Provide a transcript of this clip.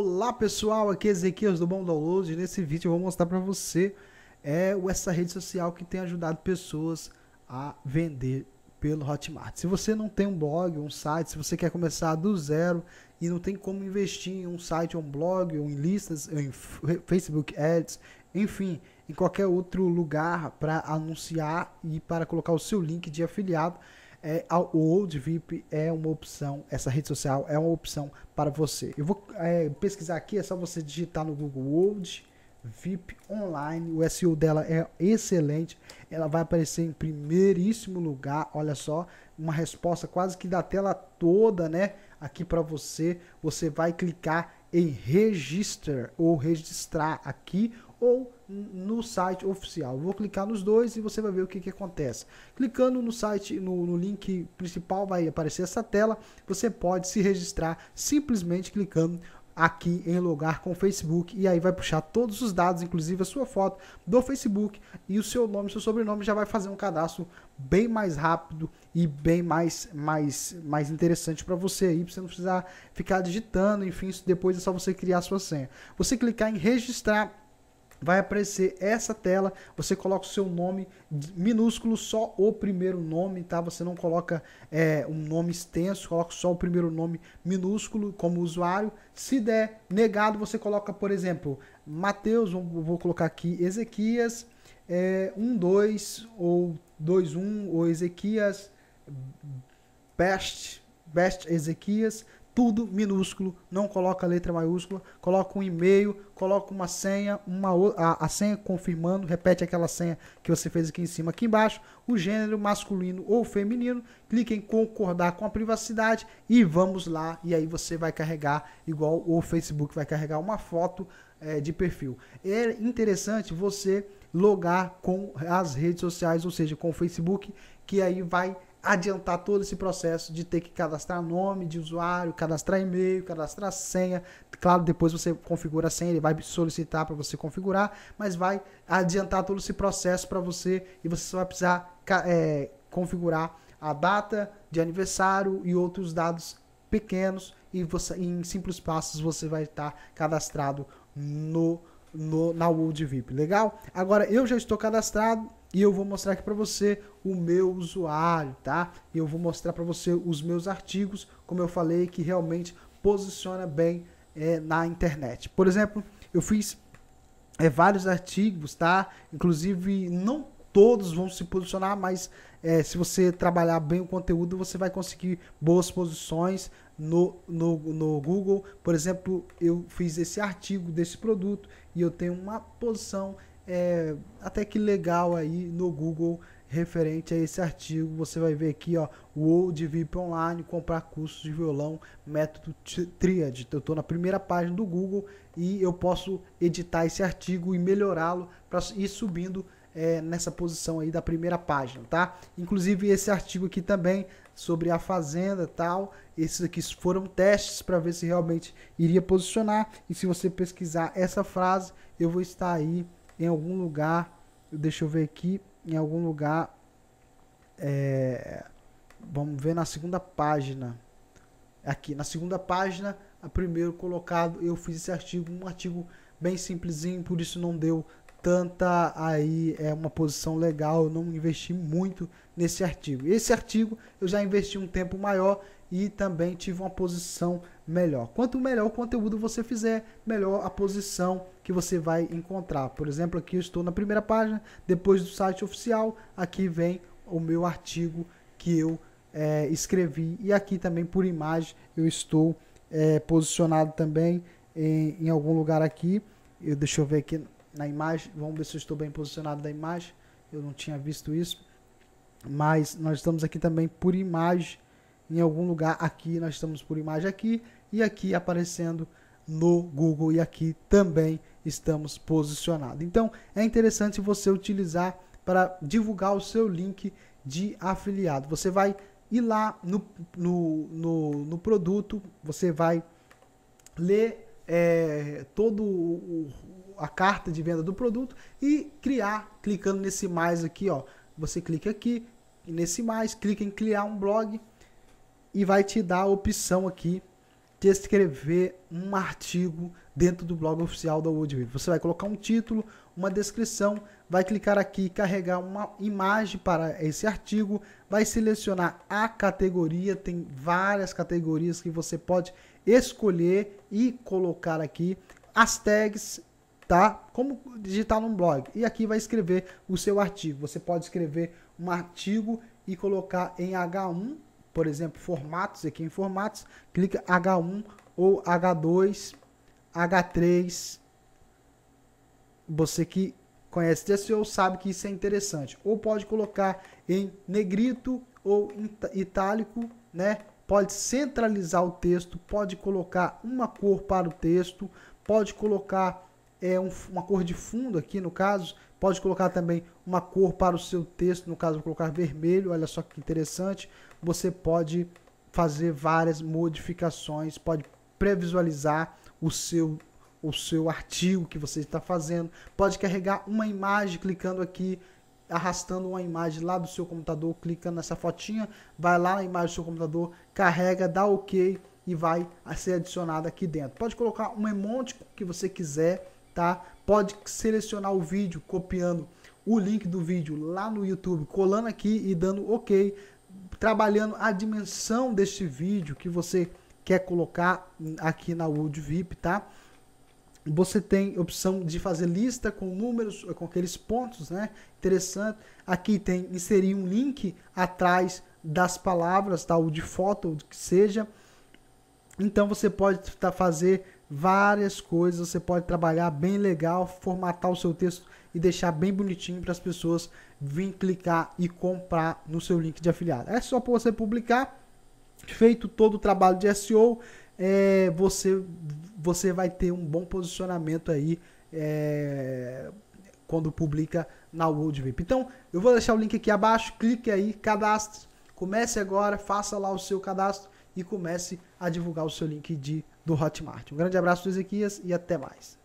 Olá pessoal, aqui é Ezequiel do Bom Download. Nesse vídeo eu vou mostrar para você é essa rede social que tem ajudado pessoas a vender pelo Hotmart. Se você não tem um blog, um site, se você quer começar do zero e não tem como investir em um site, um blog, ou em listas, ou em Facebook Ads, enfim, em qualquer outro lugar para anunciar e para colocar o seu link de afiliado, é, o Old VIP é uma opção, essa rede social é uma opção para você. Eu vou é, pesquisar aqui, é só você digitar no Google Old VIP Online. O SEO dela é excelente, ela vai aparecer em primeiríssimo lugar. Olha só, uma resposta quase que da tela toda, né? Aqui para você, você vai clicar em register ou registrar aqui ou no site oficial. Vou clicar nos dois e você vai ver o que, que acontece. Clicando no site, no, no, link principal, vai aparecer essa tela. Você pode se registrar simplesmente clicando aqui em lugar com o Facebook. E aí vai puxar todos os dados, inclusive a sua foto do Facebook e o seu nome, seu sobrenome, já vai fazer um cadastro bem mais rápido e bem mais mais mais interessante para você aí, você não precisar ficar digitando, enfim, depois é só você criar a sua senha. Você clicar em registrar vai aparecer essa tela. Você coloca o seu nome minúsculo, só o primeiro nome, tá? Você não coloca é, um nome extenso, coloca só o primeiro nome minúsculo como usuário. Se der negado, você coloca, por exemplo, Mateus, vou colocar aqui Ezequias é, 12 ou 21 ou Ezequias Best, Best Ezequias tudo minúsculo, não coloca letra maiúscula, coloca um e-mail, coloca uma senha, uma a, a, senha confirmando, repete aquela senha que você fez aqui em cima, aqui embaixo, o gênero masculino ou feminino, clique em concordar com a privacidade e vamos lá, e aí você vai carregar igual o Facebook vai carregar uma foto é, de perfil. É interessante você logar com as redes sociais, ou seja, com o Facebook, que aí vai adiantar todo esse processo de ter que cadastrar nome de usuário, cadastrar e-mail, cadastrar senha. Claro, depois você configura a senha, ele vai solicitar para você configurar, mas vai adiantar todo esse processo para você e você só vai precisar é, configurar a data de aniversário e outros dados pequenos e você, em simples passos você vai estar cadastrado no no, na World VIP, legal? Agora eu já estou cadastrado e eu vou mostrar aqui para você o meu usuário, tá? E eu vou mostrar para você os meus artigos, como eu falei, que realmente posiciona bem é, na internet. Por exemplo, eu fiz é, vários artigos, tá? Inclusive, não todos vão se posicionar, mas é, se você trabalhar bem o conteúdo, você vai conseguir boas posições, no, no, no Google. Por exemplo, eu fiz esse artigo desse produto e eu tenho uma posição é, até que legal aí no Google referente a esse artigo. Você vai ver aqui, ó, World VIP Online, comprar cursos de violão, método Triad. Eu estou na primeira página do Google e eu posso editar esse artigo e melhorá-lo para ir subindo é, nessa posição aí da primeira página, tá? Inclusive esse artigo aqui também sobre a fazenda tal. Esses aqui foram testes para ver se realmente iria posicionar. E se você pesquisar essa frase, eu vou estar aí em algum lugar. Deixa eu ver aqui. Em algum lugar. É, vamos ver na segunda página. Aqui, na segunda página, a primeiro colocado, eu fiz esse artigo, um artigo bem simplesinho, por isso não deu tanta aí é uma posição legal, eu não investi muito nesse artigo. Esse artigo eu já investi um tempo maior e também tive uma posição melhor. Quanto melhor o conteúdo você fizer, melhor a posição que você vai encontrar. Por exemplo, aqui eu estou na primeira página, depois do site oficial, aqui vem o meu artigo que eu é, escrevi e aqui também por imagem eu estou é, posicionado também em, em algum lugar aqui. Eu deixa eu ver aqui na imagem. Vamos ver se eu estou bem posicionado da imagem. Eu não tinha visto isso. Mas nós estamos aqui também por imagem. Em algum lugar aqui, nós estamos por imagem aqui. E aqui aparecendo no Google. E aqui também estamos posicionados. Então, é interessante você utilizar para divulgar o seu link de afiliado. Você vai ir lá no, no, no, no produto, você vai ler é, todo o, a carta de venda do produto e criar, clicando nesse mais aqui, ó. Você clica aqui, nesse mais, clica em criar um blog e vai te dar a opção aqui de escrever um artigo dentro do blog oficial da Woodwave. Você vai colocar um título, uma descrição, vai clicar aqui, carregar uma imagem para esse artigo, vai selecionar a categoria, tem várias categorias que você pode escolher e colocar aqui as tags tá? Como digitar num blog. E aqui vai escrever o seu artigo. Você pode escrever um artigo e colocar em H1, por exemplo, formatos, aqui em formatos, clica H1 ou H2, H3. Você que conhece de sabe que isso é interessante. Ou pode colocar em negrito ou itálico, né? Pode centralizar o texto, pode colocar uma cor para o texto, pode colocar é um, uma cor de fundo aqui no caso. Pode colocar também uma cor para o seu texto, no caso vou colocar vermelho, olha só que interessante. Você pode fazer várias modificações, pode previsualizar o seu o seu artigo que você está fazendo, pode carregar uma imagem clicando aqui, arrastando uma imagem lá do seu computador, clicando nessa fotinha, vai lá na imagem do seu computador, carrega, dá OK e vai ser adicionada aqui dentro. Pode colocar um emoji que você quiser tá? Pode selecionar o vídeo copiando o link do vídeo lá no YouTube, colando aqui e dando OK, trabalhando a dimensão deste vídeo que você quer colocar aqui na Wood VIP, tá? Você tem opção de fazer lista com números, com aqueles pontos, né? Interessante. Aqui tem inserir um link atrás das palavras, tá? Ou de foto, ou do que seja. Então você pode tá fazer várias coisas. Você pode trabalhar bem legal, formatar o seu texto e deixar bem bonitinho para as pessoas virem clicar e comprar no seu link de afiliado. É só para você publicar. Feito todo o trabalho de SEO, é, você, você vai ter um bom posicionamento aí é, quando publica na World VIP. Então, eu vou deixar o link aqui abaixo, clique aí, cadastre, comece agora, faça lá o seu cadastro e comece a divulgar o seu link de do Hotmart. Um grande abraço do Ezequias e até mais.